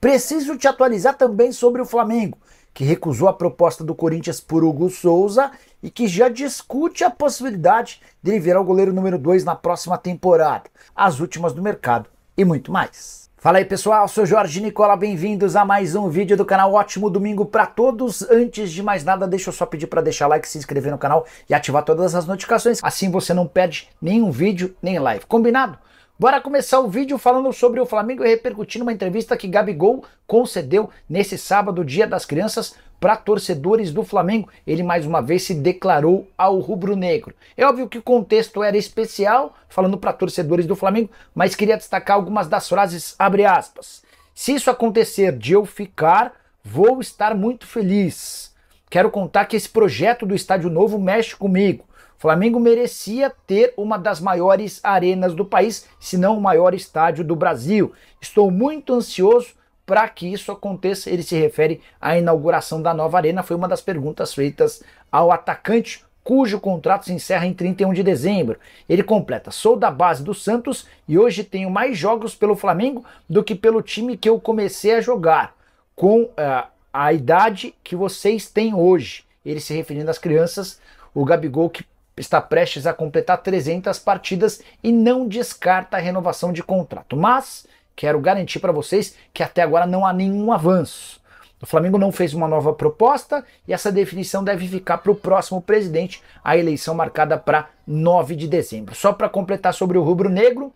Preciso te atualizar também sobre o Flamengo, que recusou a proposta do Corinthians por Hugo Souza e que já discute a possibilidade de ele virar o goleiro número 2 na próxima temporada, as últimas do mercado e muito mais. Fala aí pessoal, sou Jorge Nicola, bem-vindos a mais um vídeo do canal. Ótimo domingo para todos. Antes de mais nada, deixa eu só pedir para deixar like, se inscrever no canal e ativar todas as notificações. Assim você não perde nenhum vídeo nem live. Combinado? Bora começar o vídeo falando sobre o Flamengo e repercutindo uma entrevista que Gabigol concedeu nesse sábado, Dia das Crianças, para torcedores do Flamengo. Ele mais uma vez se declarou ao rubro-negro. É óbvio que o contexto era especial, falando para torcedores do Flamengo, mas queria destacar algumas das frases, abre aspas. Se isso acontecer de eu ficar, vou estar muito feliz. Quero contar que esse projeto do Estádio Novo mexe comigo. Flamengo merecia ter uma das maiores arenas do país, se não o maior estádio do Brasil. Estou muito ansioso para que isso aconteça. Ele se refere à inauguração da nova arena, foi uma das perguntas feitas ao atacante, cujo contrato se encerra em 31 de dezembro. Ele completa: "Sou da base do Santos e hoje tenho mais jogos pelo Flamengo do que pelo time que eu comecei a jogar, com uh, a idade que vocês têm hoje." Ele se referindo às crianças, o Gabigol que está prestes a completar 300 partidas e não descarta a renovação de contrato. Mas quero garantir para vocês que até agora não há nenhum avanço. O Flamengo não fez uma nova proposta e essa definição deve ficar para o próximo presidente, a eleição marcada para 9 de dezembro. Só para completar sobre o rubro-negro,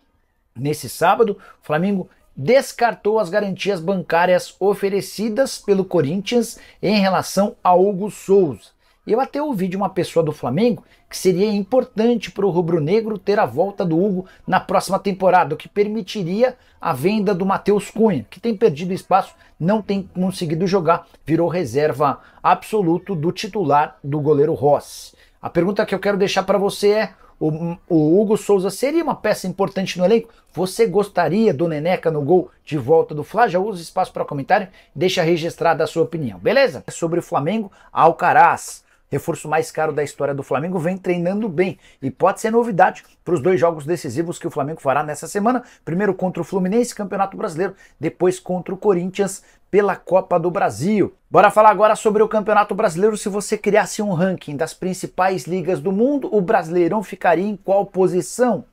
nesse sábado, o Flamengo descartou as garantias bancárias oferecidas pelo Corinthians em relação a Hugo Souza. Eu até ouvi de uma pessoa do Flamengo que seria importante para o rubro-negro ter a volta do Hugo na próxima temporada, o que permitiria a venda do Matheus Cunha, que tem perdido espaço, não tem conseguido jogar, virou reserva absoluto do titular do goleiro Rossi. A pergunta que eu quero deixar para você é: o, o, Hugo Souza seria uma peça importante no elenco? Você gostaria do Neneca no gol de volta do Flá? Já usa espaço para comentário, deixa registrada a sua opinião, beleza? É sobre o Flamengo, Alcaraz reforço mais caro da história do Flamengo, vem treinando bem e pode ser novidade para os dois jogos decisivos que o Flamengo fará nessa semana: primeiro contra o Fluminense, Campeonato Brasileiro, depois contra o Corinthians pela Copa do Brasil. Bora falar agora sobre o Campeonato Brasileiro. Se você criasse um ranking das principais ligas do mundo, o Brasileirão ficaria em qual posição?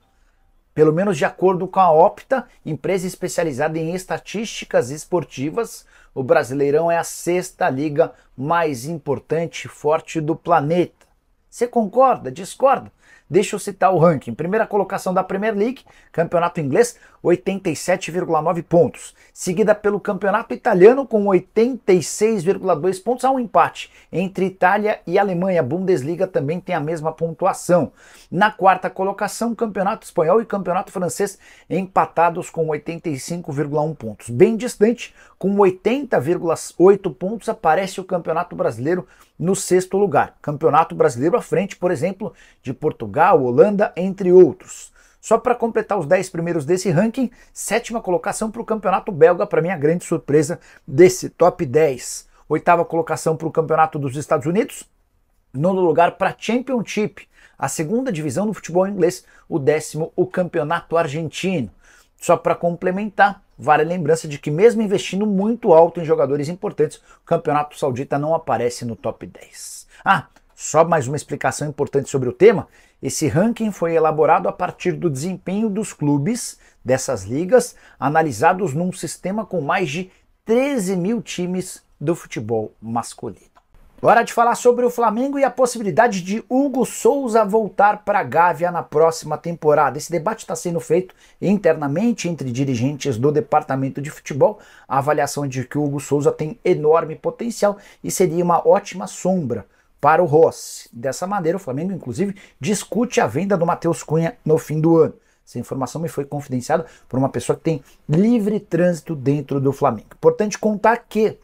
pelo menos de acordo com a Opta, empresa especializada em estatísticas esportivas, o Brasileirão é a sexta liga mais importante e forte do planeta. Você concorda? Discorda? Deixa eu citar o ranking. Primeira colocação da Premier League, campeonato inglês, 87,9 pontos. Seguida pelo campeonato italiano, com 86,2 pontos. Há um empate entre Itália e Alemanha. A Bundesliga também tem a mesma pontuação. Na quarta colocação, campeonato espanhol e campeonato francês empatados com 85,1 pontos. Bem distante, com 80,8 pontos, aparece o campeonato brasileiro no sexto lugar. Campeonato Brasileiro à frente, por exemplo, de Portugal, Holanda, entre outros. Só para completar os 10 primeiros desse ranking, sétima colocação para o Campeonato Belga, para mim a grande surpresa desse top 10. Oitava colocação para o Campeonato dos Estados Unidos, nono lugar para Championship, a segunda divisão do futebol inglês, o décimo o Campeonato Argentino. Só para complementar, vale a lembrança de que, mesmo investindo muito alto em jogadores importantes, o Campeonato Saudita não aparece no top 10. Ah, só mais uma explicação importante sobre o tema: esse ranking foi elaborado a partir do desempenho dos clubes dessas ligas, analisados num sistema com mais de 13 mil times do futebol masculino. Hora de falar sobre o Flamengo e a possibilidade de Hugo Souza voltar para a Gávea na próxima temporada. Esse debate está sendo feito internamente entre dirigentes do departamento de futebol. A avaliação é de que o Hugo Souza tem enorme potencial e seria uma ótima sombra para o Rossi. Dessa maneira, o Flamengo, inclusive, discute a venda do Matheus Cunha no fim do ano. Essa informação me foi confidenciada por uma pessoa que tem livre trânsito dentro do Flamengo. Importante contar que,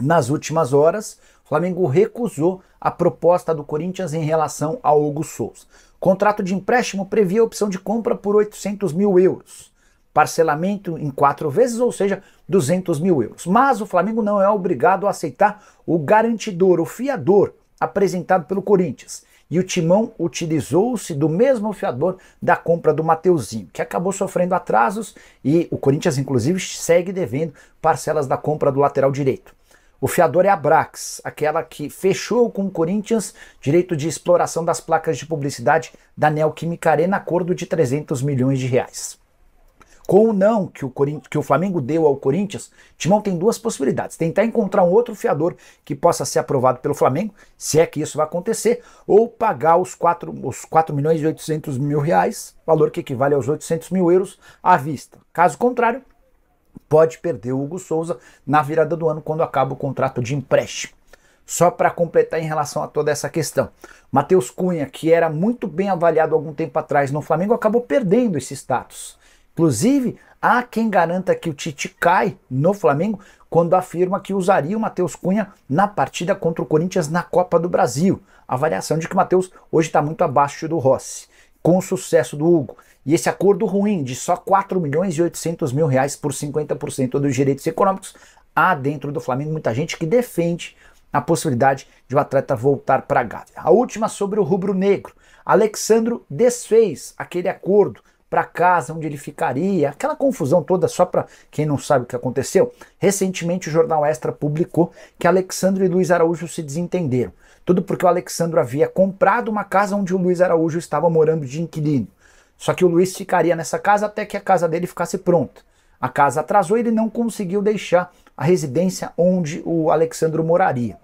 nas últimas horas, Flamengo recusou a proposta do Corinthians em relação ao Hugo Souza. O contrato de empréstimo previa a opção de compra por 800 mil euros, parcelamento em quatro vezes, ou seja, 200 mil euros. Mas o Flamengo não é obrigado a aceitar o garantidor, o fiador apresentado pelo Corinthians. E o Timão utilizou-se do mesmo fiador da compra do Mateuzinho, que acabou sofrendo atrasos e o Corinthians, inclusive, segue devendo parcelas da compra do lateral direito. O fiador é a Brax, aquela que fechou com o Corinthians direito de exploração das placas de publicidade da Neoquímica Arena, acordo de 300 milhões de reais. Com o não que o, que o Flamengo deu ao Corinthians, Timão tem duas possibilidades. Tentar encontrar um outro fiador que possa ser aprovado pelo Flamengo, se é que isso vai acontecer, ou pagar os 4, os 4 milhões e 800 mil reais, valor que equivale aos 800 mil euros, à vista. Caso contrário, pode perder o Hugo Souza na virada do ano, quando acaba o contrato de empréstimo. Só para completar em relação a toda essa questão, Matheus Cunha, que era muito bem avaliado algum tempo atrás no Flamengo, acabou perdendo esse status. Inclusive, há quem garanta que o Tite cai no Flamengo quando afirma que usaria o Matheus Cunha na partida contra o Corinthians na Copa do Brasil. A avaliação de que o Matheus hoje está muito abaixo do Rossi, com o sucesso do Hugo. E esse acordo ruim de só 4 milhões e 800 mil reais por 50% dos direitos econômicos, há dentro do Flamengo muita gente que defende a possibilidade de o atleta voltar para a Gávea. A última sobre o rubro-negro. Alexandro desfez aquele acordo para casa onde ele ficaria, aquela confusão toda só para quem não sabe o que aconteceu. Recentemente o jornal Extra publicou que Alexandre e Luiz Araújo se desentenderam. Tudo porque o Alexandre havia comprado uma casa onde o Luiz Araújo estava morando de inquilino. Só que o Luiz ficaria nessa casa até que a casa dele ficasse pronta. A casa atrasou e ele não conseguiu deixar a residência onde o Alexandro moraria.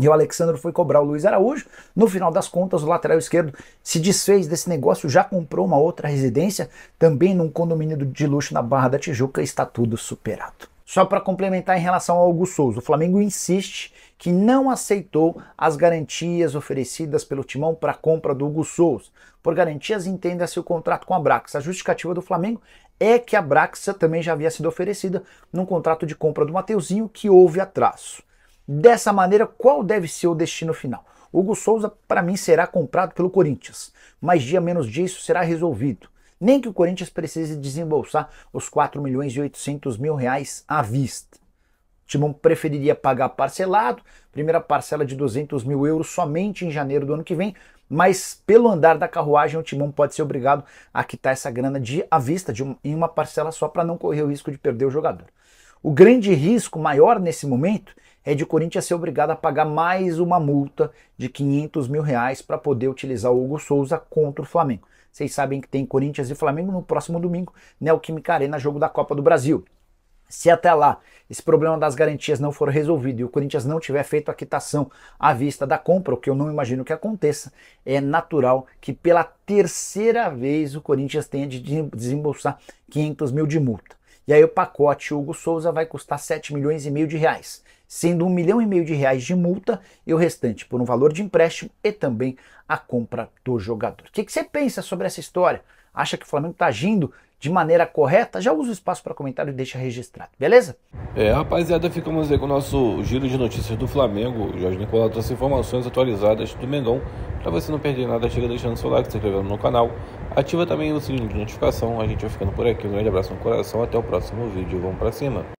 E o Alexandre foi cobrar o Luiz Araújo. No final das contas, o lateral esquerdo se desfez desse negócio, já comprou uma outra residência, também num condomínio de luxo na Barra da Tijuca. Está tudo superado. Só para complementar em relação ao Hugo Souza, o Flamengo insiste que não aceitou as garantias oferecidas pelo Timão para a compra do Hugo Souza. Por garantias, entenda-se o contrato com a Braxa. A justificativa do Flamengo é que a Braxa também já havia sido oferecida num contrato de compra do Mateuzinho que houve atraso. Dessa maneira, qual deve ser o destino final? Hugo Souza, para mim, será comprado pelo Corinthians, mas dia menos dia isso será resolvido nem que o Corinthians precise desembolsar os 4 milhões e 800 mil reais à vista. O Timão preferiria pagar parcelado, primeira parcela de 200 mil euros somente em janeiro do ano que vem, mas pelo andar da carruagem o Timão pode ser obrigado a quitar essa grana de à vista de um, em uma parcela só para não correr o risco de perder o jogador. O grande risco maior nesse momento é de Corinthians ser obrigado a pagar mais uma multa de 500 mil reais para poder utilizar o Hugo Souza contra o Flamengo. Vocês sabem que tem Corinthians e Flamengo no próximo domingo, Neoquímica Arena, jogo da Copa do Brasil. Se até lá esse problema das garantias não for resolvido e o Corinthians não tiver feito a quitação à vista da compra, o que eu não imagino que aconteça, é natural que pela terceira vez o Corinthians tenha de desembolsar 500 mil de multa. E aí o pacote Hugo Souza vai custar 7 milhões e meio de reais sendo um milhão e meio de reais de multa e o restante por um valor de empréstimo e também a compra do jogador. O que, que você pensa sobre essa história? Acha que o Flamengo está agindo de maneira correta? Já usa o espaço para comentário e deixa registrado, beleza? É, rapaziada, ficamos aí com o nosso giro de notícias do Flamengo. O Jorge Nicolau trouxe informações atualizadas do Mengão. Para você não perder nada, chega deixando seu like, se inscrevendo no canal. Ativa também o sininho de notificação. A gente vai ficando por aqui. Um grande abraço no coração. Até o próximo vídeo. Vamos para cima.